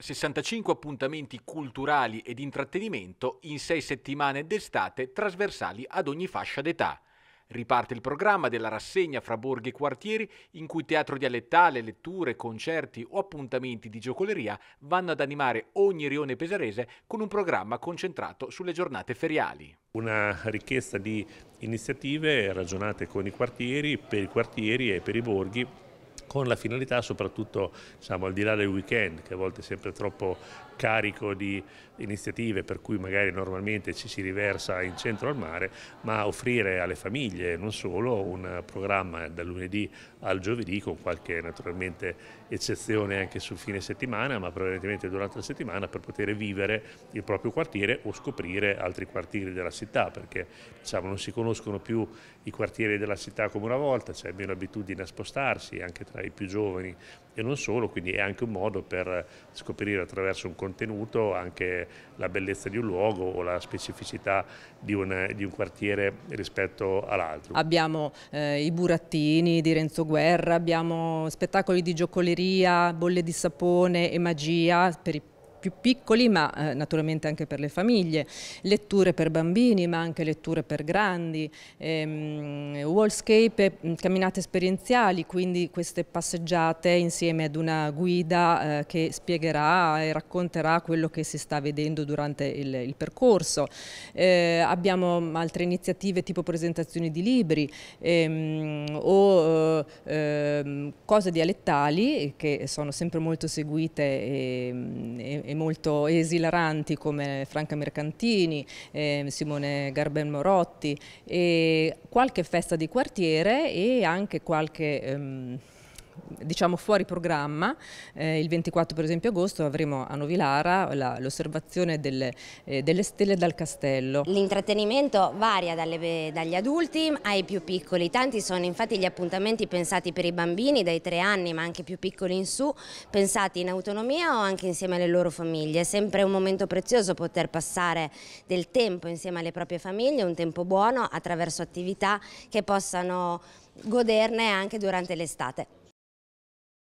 65 appuntamenti culturali ed intrattenimento in sei settimane d'estate trasversali ad ogni fascia d'età. Riparte il programma della rassegna fra borghi e quartieri in cui teatro dialettale, letture, concerti o appuntamenti di giocoleria vanno ad animare ogni rione pesarese con un programma concentrato sulle giornate feriali. Una richiesta di iniziative ragionate con i quartieri, per i quartieri e per i borghi con la finalità soprattutto diciamo, al di là del weekend che a volte è sempre troppo carico di iniziative per cui magari normalmente ci si riversa in centro al mare, ma offrire alle famiglie non solo un programma dal lunedì al giovedì con qualche naturalmente eccezione anche sul fine settimana, ma prevalentemente durante la settimana per poter vivere il proprio quartiere o scoprire altri quartieri della città, perché diciamo, non si conoscono più i quartieri della città come una volta, c'è cioè meno abitudine a spostarsi anche tra ai più giovani e non solo, quindi è anche un modo per scoprire attraverso un contenuto anche la bellezza di un luogo o la specificità di un, di un quartiere rispetto all'altro. Abbiamo eh, i burattini di Renzo Guerra, abbiamo spettacoli di giocoleria, bolle di sapone e magia per i più piccoli ma eh, naturalmente anche per le famiglie, letture per bambini ma anche letture per grandi, ehm, wallscape, mm, camminate esperienziali, quindi queste passeggiate insieme ad una guida eh, che spiegherà e racconterà quello che si sta vedendo durante il, il percorso. Eh, abbiamo altre iniziative tipo presentazioni di libri ehm, o eh, ehm, cose dialettali che sono sempre molto seguite e, mm, e e molto esilaranti come Franca Mercantini, eh, Simone Garben Morotti e qualche festa di quartiere e anche qualche... Ehm, diciamo fuori programma, eh, il 24 per esempio agosto avremo a Novilara l'osservazione delle, eh, delle, stelle dal castello. L'intrattenimento varia dalle, dagli adulti ai più piccoli, tanti sono infatti gli appuntamenti pensati per i bambini dai tre anni ma anche più piccoli in su, pensati in autonomia o anche insieme alle loro famiglie, è sempre un momento prezioso poter passare del tempo insieme alle proprie famiglie, un tempo buono attraverso attività che possano goderne anche durante l'estate.